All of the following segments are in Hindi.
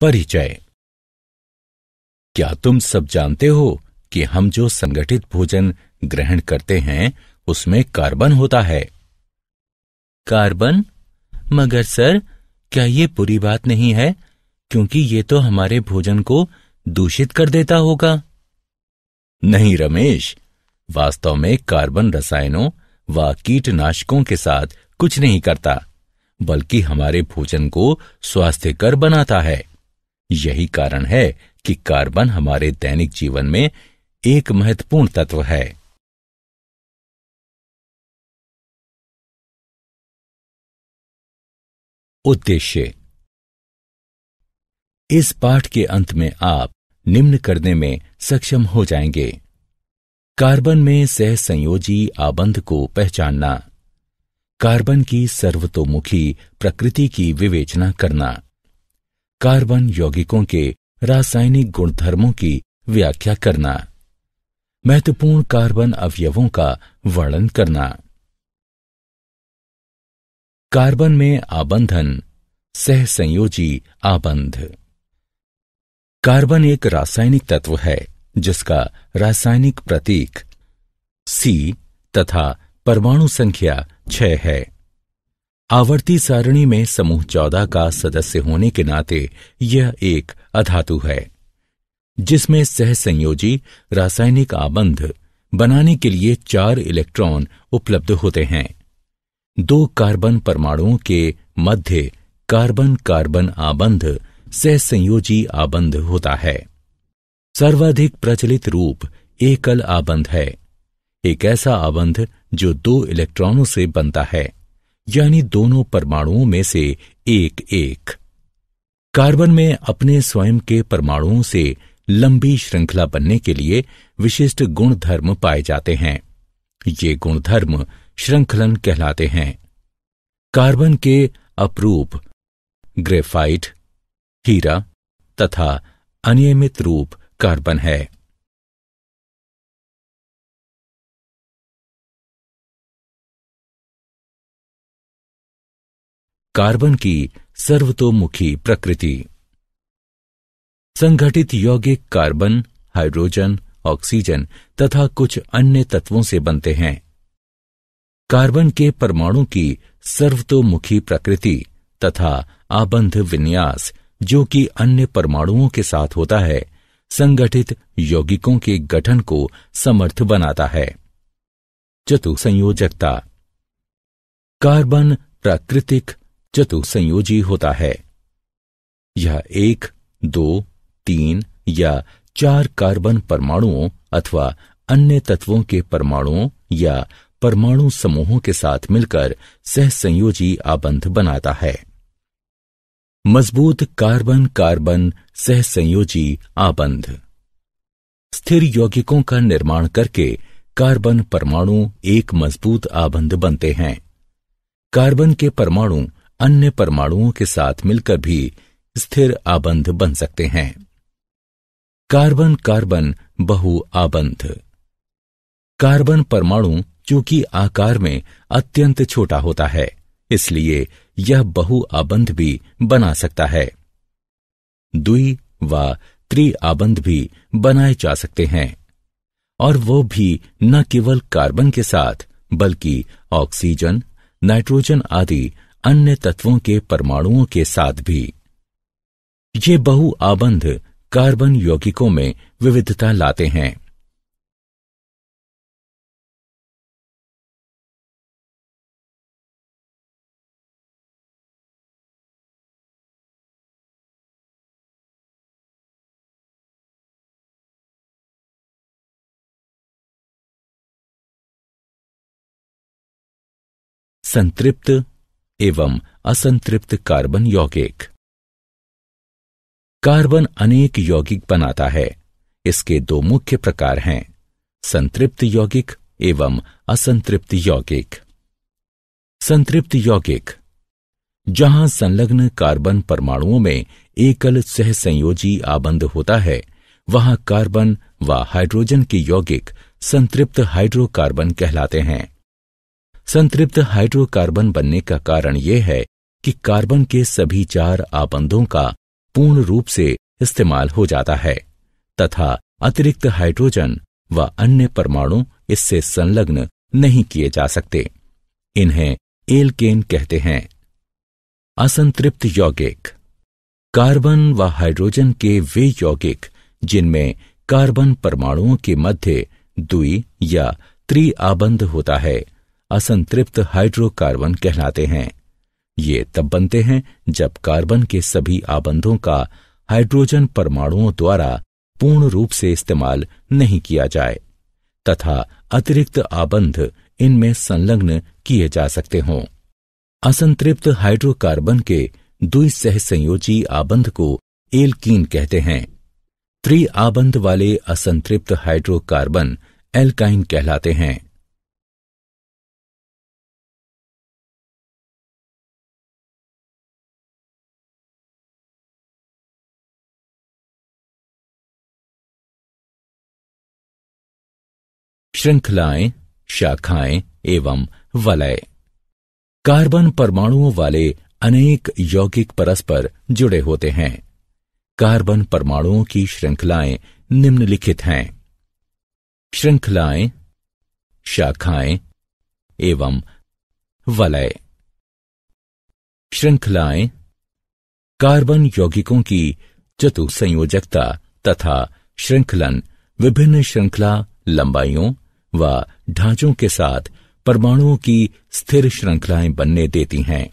परिचय क्या तुम सब जानते हो कि हम जो संगठित भोजन ग्रहण करते हैं उसमें कार्बन होता है कार्बन मगर सर क्या ये बुरी बात नहीं है क्योंकि ये तो हमारे भोजन को दूषित कर देता होगा नहीं रमेश वास्तव में कार्बन रसायनों व कीटनाशकों के साथ कुछ नहीं करता बल्कि हमारे भोजन को स्वास्थ्यकर बनाता है यही कारण है कि कार्बन हमारे दैनिक जीवन में एक महत्वपूर्ण तत्व है उद्देश्य इस पाठ के अंत में आप निम्न करने में सक्षम हो जाएंगे कार्बन में सह संयोजी आबंध को पहचानना कार्बन की सर्वतोमुखी प्रकृति की विवेचना करना कार्बन यौगिकों के रासायनिक गुणधर्मों की व्याख्या करना महत्वपूर्ण कार्बन अवयवों का वर्णन करना कार्बन में आबंधन सह संयोजी आबंध कार्बन एक रासायनिक तत्व है जिसका रासायनिक प्रतीक सी तथा परमाणु संख्या छह है आवर्ती सारणी में समूह चौदह का सदस्य होने के नाते यह एक अधातु है जिसमें सहसंयोजी रासायनिक आबंध बनाने के लिए चार इलेक्ट्रॉन उपलब्ध होते हैं दो कार्बन परमाणुओं के मध्य कार्बन कार्बन आबंध सहसंयोजी आबंध होता है सर्वाधिक प्रचलित रूप एकल आबंध है एक ऐसा आबंध जो दो इलेक्ट्रॉनों से बनता है यानी दोनों परमाणुओं में से एक एक कार्बन में अपने स्वयं के परमाणुओं से लंबी श्रृंखला बनने के लिए विशिष्ट गुणधर्म पाए जाते हैं ये गुणधर्म श्रृंखलन कहलाते हैं कार्बन के अपरूप ग्रेफाइट हीरा तथा अनियमित रूप कार्बन है कार्बन की सर्वतोमुखी प्रकृति संगठित यौगिक कार्बन हाइड्रोजन ऑक्सीजन तथा कुछ अन्य तत्वों से बनते हैं कार्बन के परमाणु की सर्वतोमुखी प्रकृति तथा आबंध विन्यास जो कि अन्य परमाणुओं के साथ होता है संगठित यौगिकों के गठन को समर्थ बनाता है चतुसंयोजकता कार्बन प्राकृतिक जतु संयोजी होता है यह एक दो तीन या चार कार्बन परमाणुओं अथवा अन्य तत्वों के परमाणुओं या परमाणु समूहों के साथ मिलकर सहसंयोजी आबंध बनाता है मजबूत कार्बन कार्बन सहसंयोजी आबंध स्थिर यौगिकों का निर्माण करके कार्बन परमाणु एक मजबूत आबंध बनते हैं कार्बन के परमाणु अन्य परमाणुओं के साथ मिलकर भी स्थिर आबंध बन सकते हैं कार्बन कार्बन बहु आबंध कार्बन परमाणु चूंकि आकार में अत्यंत छोटा होता है इसलिए यह बहु आबंध भी बना सकता है द्वि व त्रि आबंध भी बनाए जा सकते हैं और वो भी न केवल कार्बन के साथ बल्कि ऑक्सीजन नाइट्रोजन आदि अन्य तत्वों के परमाणुओं के साथ भी ये बहुआबंध कार्बन यौगिकों में विविधता लाते हैं संतृप्त एवं असंतृप्त कार्बन यौगिक कार्बन अनेक यौगिक बनाता है इसके दो मुख्य प्रकार हैं संतृप्त यौगिक एवं असंतृप्त यौगिक संतृप्त यौगिक जहां संलग्न कार्बन परमाणुओं में एकल सहसंयोजी आबंध होता है वहां कार्बन व हाइड्रोजन के यौगिक संतृप्त हाइड्रोकार्बन कहलाते हैं संतृप्त हाइड्रोकार्बन बनने का कारण यह है कि कार्बन के सभी चार आबंधों का पूर्ण रूप से इस्तेमाल हो जाता है तथा अतिरिक्त हाइड्रोजन व अन्य परमाणु इससे संलग्न नहीं किए जा सकते इन्हें एलकेन कहते हैं असंतृप्त यौगिक कार्बन व हाइड्रोजन के वे यौगिक जिनमें कार्बन परमाणुओं के मध्य दुई या त्रि आबंध होता है असंतृप्त हाइड्रोकार्बन कहलाते हैं ये तब बनते हैं जब कार्बन के सभी आबंधों का हाइड्रोजन परमाणुओं द्वारा पूर्ण रूप से इस्तेमाल नहीं किया जाए तथा अतिरिक्त आबंध इनमें संलग्न किए जा सकते हों असंतृप्त हाइड्रोकार्बन के द्विसह संयोजी आबंध को एल्कीन कहते हैं त्रि आबंध वाले असंतृप्त हाइड्रोकार्बन एल्काइन कहलाते हैं श्रृंखलाएं शाखाएं एवं वलय कार्बन परमाणुओं वाले अनेक यौगिक परस्पर जुड़े होते हैं कार्बन परमाणुओं की श्रृंखलाएं निम्नलिखित हैं श्रृंखलाएं शाखाएं एवं वलय श्रृंखलाएं कार्बन यौगिकों की चतुसंयोजकता तथा श्रृंखलन विभिन्न श्रृंखला लंबाइयों व ढांचों के साथ परमाणुओं की स्थिर श्रृंखलाएं बनने देती हैं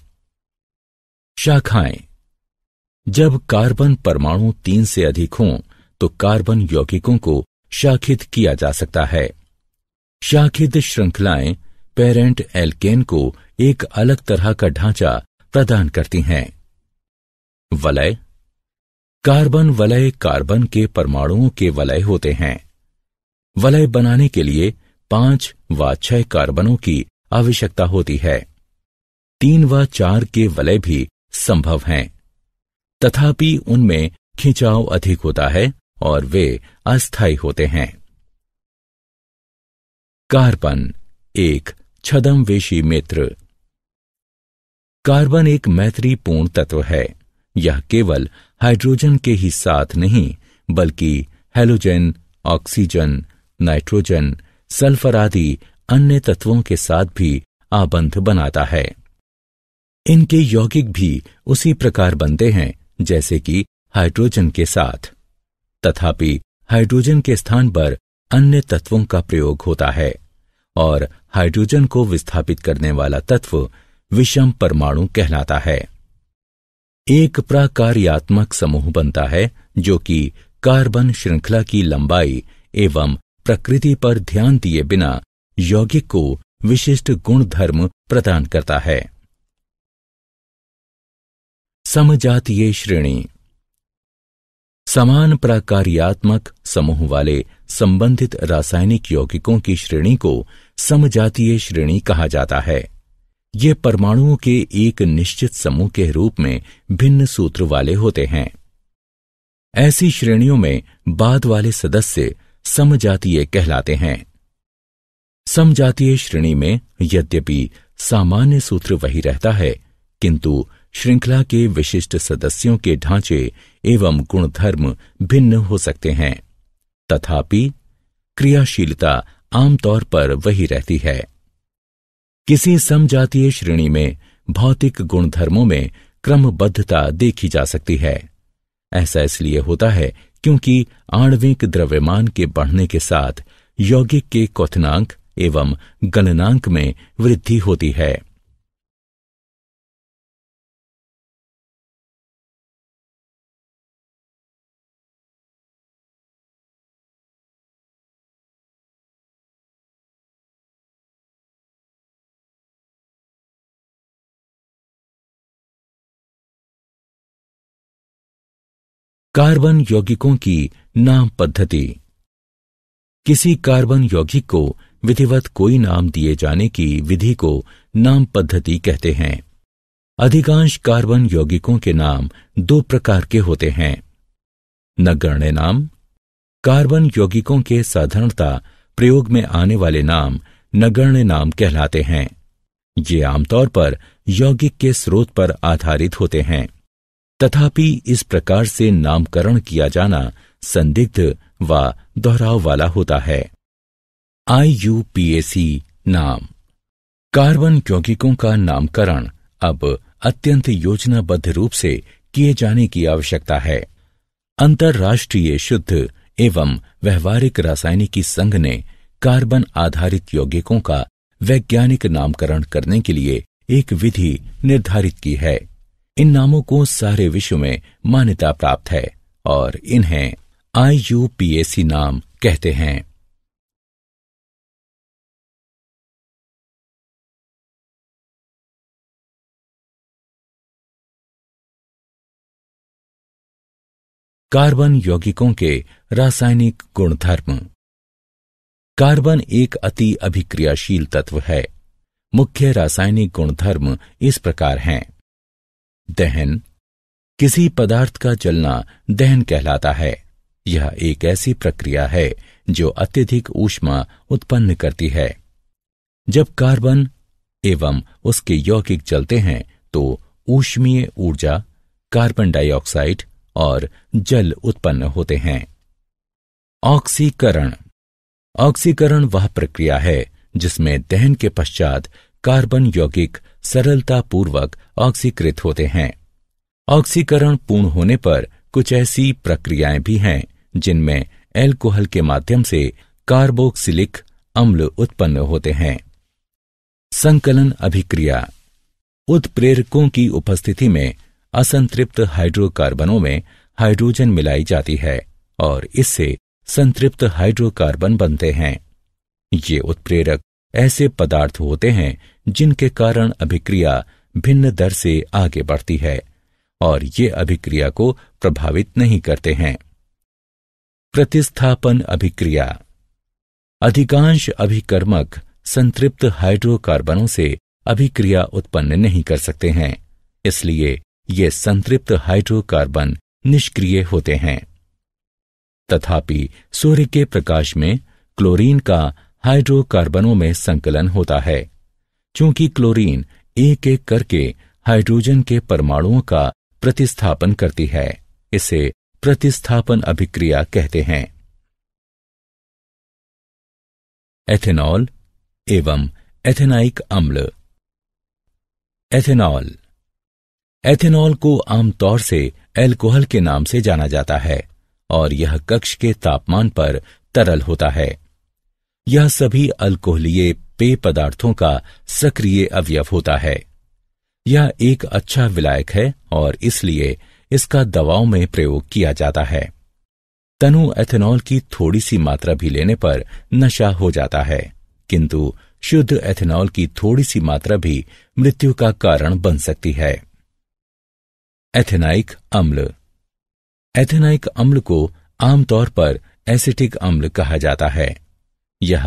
शाखाएं जब कार्बन परमाणु तीन से अधिक हों तो कार्बन यौगिकों को शाखित किया जा सकता है शाखित श्रृंखलाएं पेरेंट एल्केन को एक अलग तरह का ढांचा प्रदान करती हैं वलय कार्बन वलय कार्बन के परमाणुओं के वलय होते हैं वलय बनाने के लिए पांच व छह कार्बनों की आवश्यकता होती है तीन व चार के वलय भी संभव हैं तथापि उनमें खिंचाव अधिक होता है और वे अस्थायी होते हैं कार्बन एक छदमवेशी मित्र कार्बन एक मैत्रीपूर्ण तत्व है यह केवल हाइड्रोजन के ही साथ नहीं बल्कि हेलोजन ऑक्सीजन नाइट्रोजन सल्फर आदि अन्य तत्वों के साथ भी आबंध बनाता है इनके यौगिक भी उसी प्रकार बनते हैं जैसे कि हाइड्रोजन के साथ तथापि हाइड्रोजन के स्थान पर अन्य तत्वों का प्रयोग होता है और हाइड्रोजन को विस्थापित करने वाला तत्व विषम परमाणु कहलाता है एक प्राकार्यात्मक समूह बनता है जो कि कार्बन श्रृंखला की लंबाई एवं प्रकृति पर ध्यान दिए बिना यौगिक को विशिष्ट गुण धर्म प्रदान करता है समजातीय श्रेणी समान प्रकार्यात्मक समूह वाले संबंधित रासायनिक यौगिकों की श्रेणी को समजातीय श्रेणी कहा जाता है ये परमाणुओं के एक निश्चित समूह के रूप में भिन्न सूत्र वाले होते हैं ऐसी श्रेणियों में बाद वाले सदस्य समजातीय कहलाते हैं समजातीय श्रेणी में यद्यपि सामान्य सूत्र वही रहता है किंतु श्रृंखला के विशिष्ट सदस्यों के ढांचे एवं गुणधर्म भिन्न हो सकते हैं तथापि क्रियाशीलता आमतौर पर वही रहती है किसी समजातीय श्रेणी में भौतिक गुणधर्मों में क्रमबद्धता देखी जा सकती है ऐसा इसलिए होता है क्योंकि आणविक द्रव्यमान के बढ़ने के साथ यौगिक के कथनांक एवं गणनांक में वृद्धि होती है कार्बन यौगिकों की नाम पद्धति किसी कार्बन यौगिक को विधिवत कोई नाम दिए जाने की विधि को नाम पद्धति कहते हैं अधिकांश कार्बन यौगिकों के नाम दो प्रकार के होते हैं नगण्य नाम कार्बन यौगिकों के साधारणता प्रयोग में आने वाले नाम नगण्य नाम कहलाते हैं ये आमतौर पर यौगिक के स्रोत पर आधारित होते हैं तथापि इस प्रकार से नामकरण किया जाना संदिग्ध व दोहराव वाला होता है आई यू पी ए सी नाम कार्बन यौगिकों का नामकरण अब अत्यंत योजनाबद्ध रूप से किए जाने की आवश्यकता है अंतर्राष्ट्रीय शुद्ध एवं व्यवहारिक रासायनिकी संघ ने कार्बन आधारित यौगिकों का वैज्ञानिक नामकरण करने के लिए एक विधि निर्धारित की है इन नामों को सारे विश्व में मान्यता प्राप्त है और इन्हें आई यू पी नाम कहते हैं कार्बन यौगिकों के रासायनिक गुणधर्म कार्बन एक अति अभिक्रियाशील तत्व है मुख्य रासायनिक गुणधर्म इस प्रकार हैं दहन किसी पदार्थ का जलना दहन कहलाता है यह एक ऐसी प्रक्रिया है जो अत्यधिक ऊष्मा उत्पन्न करती है जब कार्बन एवं उसके यौगिक जलते हैं तो ऊष्मीय ऊर्जा कार्बन डाइऑक्साइड और जल उत्पन्न होते हैं ऑक्सीकरण ऑक्सीकरण वह प्रक्रिया है जिसमें दहन के पश्चात कार्बन यौगिक सरलतापूर्वक ऑक्सीकृत होते हैं ऑक्सीकरण पूर्ण होने पर कुछ ऐसी प्रक्रियाएं भी हैं जिनमें एल्कोहल के माध्यम से कार्बोक्सिलिक अम्ल उत्पन्न होते हैं संकलन अभिक्रिया उत्प्रेरकों की उपस्थिति में असंतृप्त हाइड्रोकार्बनों में हाइड्रोजन मिलाई जाती है और इससे संतृप्त हाइड्रोकार्बन बनते हैं ये उत्प्रेरक ऐसे पदार्थ होते हैं जिनके कारण अभिक्रिया भिन्न दर से आगे बढ़ती है और ये अभिक्रिया को प्रभावित नहीं करते हैं प्रतिस्थापन अभिक्रिया अधिकांश अभिकर्मक संतृप्त हाइड्रोकार्बनों से अभिक्रिया उत्पन्न नहीं कर सकते हैं इसलिए ये संतृप्त हाइड्रोकार्बन निष्क्रिय होते हैं तथापि सूर्य के प्रकाश में क्लोरीन का हाइड्रोकार्बनों में संकलन होता है क्योंकि क्लोरीन एक एक करके हाइड्रोजन के परमाणुओं का प्रतिस्थापन करती है इसे प्रतिस्थापन अभिक्रिया कहते हैं एथेनॉल एवं एथेनाइक अम्ल एथेनॉल एथेनॉल को आमतौर से एल्कोहल के नाम से जाना जाता है और यह कक्ष के तापमान पर तरल होता है यह सभी अल्कोहलीय पेय पदार्थों का सक्रिय अवयव होता है यह एक अच्छा विलायक है और इसलिए इसका दवाओं में प्रयोग किया जाता है तनु एथेनॉल की थोड़ी सी मात्रा भी लेने पर नशा हो जाता है किंतु शुद्ध एथेनॉल की थोड़ी सी मात्रा भी मृत्यु का कारण बन सकती है एथेनाइक अम्ल एथेनाइक अम्ल को आमतौर पर एसिटिक अम्ल कहा जाता है यह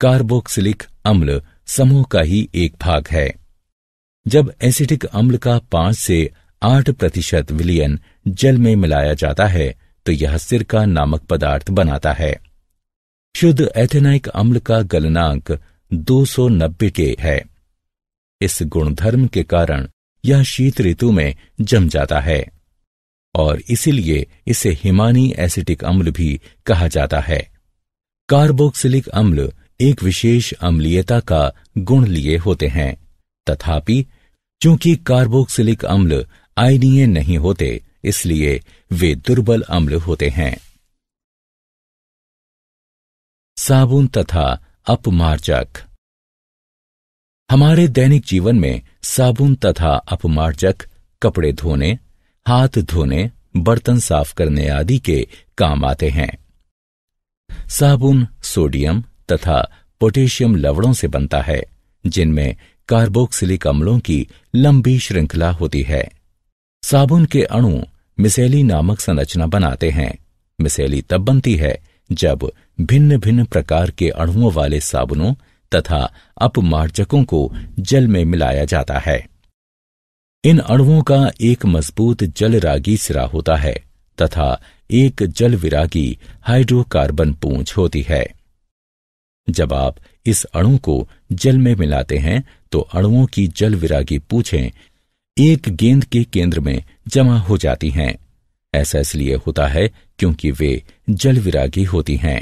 कार्बोक्सिलिक अम्ल समूह का ही एक भाग है जब एसिडिक अम्ल का पांच से आठ प्रतिशत विलियन जल में मिलाया जाता है तो यह सिरका नामक पदार्थ बनाता है शुद्ध एथेनाइक अम्ल का गलनांक 290 के है इस गुणधर्म के कारण यह शीत ऋतु में जम जाता है और इसीलिए इसे हिमानी एसिटिक अम्ल भी कहा जाता है कार्बोक्सिलिक अम्ल एक विशेष अम्लीयता का गुण लिए होते हैं तथापि चूंकि कार्बोक्सिलिक अम्ल आयनीय नहीं होते इसलिए वे दुर्बल अम्ल होते हैं साबुन तथा अपमार्जक हमारे दैनिक जीवन में साबुन तथा अपमार्जक कपड़े धोने हाथ धोने बर्तन साफ करने आदि के काम आते हैं साबुन सोडियम तथा पोटेशियम लवणों से बनता है जिनमें कार्बोक्सिलिक अम्लों की लंबी श्रृंखला होती है साबुन के अणु मिसेली नामक संरचना बनाते हैं मिसेली तब बनती है जब भिन्न भिन्न प्रकार के अणुओं वाले साबुनों तथा अपमार्जकों को जल में मिलाया जाता है इन अणुओं का एक मजबूत जलरागी सिरा होता है तथा एक जल विरागी हाइड्रोकार्बन पूंछ होती है जब आप इस अणु को जल में मिलाते हैं तो अणुओं की जल विरागी पूछें एक गेंद के केंद्र में जमा हो जाती हैं ऐसा इसलिए होता है क्योंकि वे जल विरागी होती हैं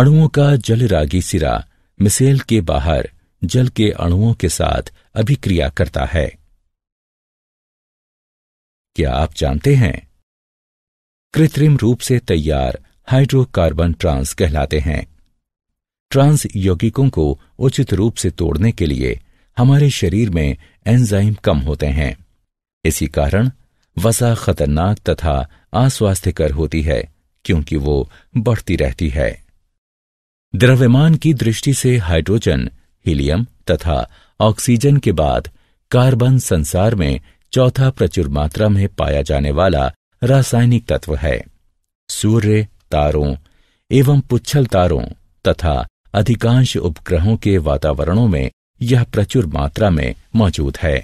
अणुओं का जल रागी सिरा मिसेल के बाहर जल के अणुओं के साथ अभिक्रिया करता है क्या आप जानते हैं कृत्रिम रूप से तैयार हाइड्रोकार्बन ट्रांस कहलाते हैं ट्रांस यौगिकों को उचित रूप से तोड़ने के लिए हमारे शरीर में एंजाइम कम होते हैं इसी कारण वसा खतरनाक तथा अस्वास्थ्यकर होती है क्योंकि वो बढ़ती रहती है द्रव्यमान की दृष्टि से हाइड्रोजन हीलियम तथा ऑक्सीजन के बाद कार्बन संसार में चौथा प्रचुर मात्रा में पाया जाने वाला रासायनिक तत्व है सूर्य तारों एवं पुच्छल तारों तथा अधिकांश उपग्रहों के वातावरणों में यह प्रचुर मात्रा में मौजूद है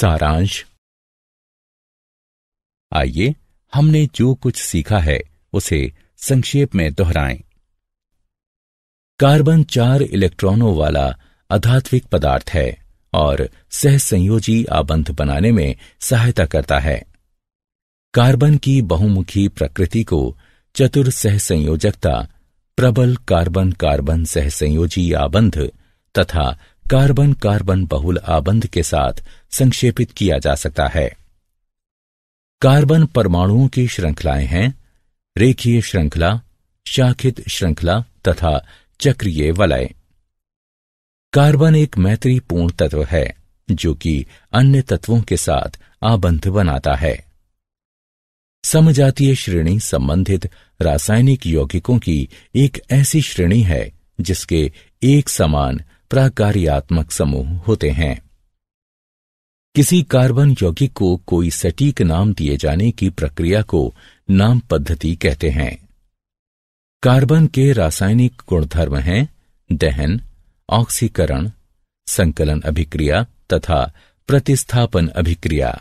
सारांश आइए हमने जो कुछ सीखा है उसे संक्षेप में दोहराएं कार्बन चार इलेक्ट्रॉनों वाला अधात्विक पदार्थ है और सहसंयोजी आबंध बनाने में सहायता करता है कार्बन की बहुमुखी प्रकृति को चतुर सहसंयोजकता प्रबल कार्बन कार्बन सहसंयोजी आबंध तथा कार्बन कार्बन बहुल आबंध के साथ संक्षेपित किया जा सकता है कार्बन परमाणुओं की श्रृंखलाएं हैं रेखीय श्रृंखला शाखित श्रृंखला तथा चक्रीय वलय कार्बन एक मैत्रीपूर्ण तत्व है जो कि अन्य तत्वों के साथ आबंध बनाता है समजातीय श्रेणी संबंधित रासायनिक यौगिकों की एक ऐसी श्रेणी है जिसके एक समान प्राकार्यात्मक समूह होते हैं किसी कार्बन यौगिक को कोई सटीक नाम दिए जाने की प्रक्रिया को नाम पद्धति कहते हैं कार्बन के रासायनिक गुणधर्म हैं दहन ऑक्सीकरण संकलन अभिक्रिया तथा प्रतिस्थापन अभिक्रिया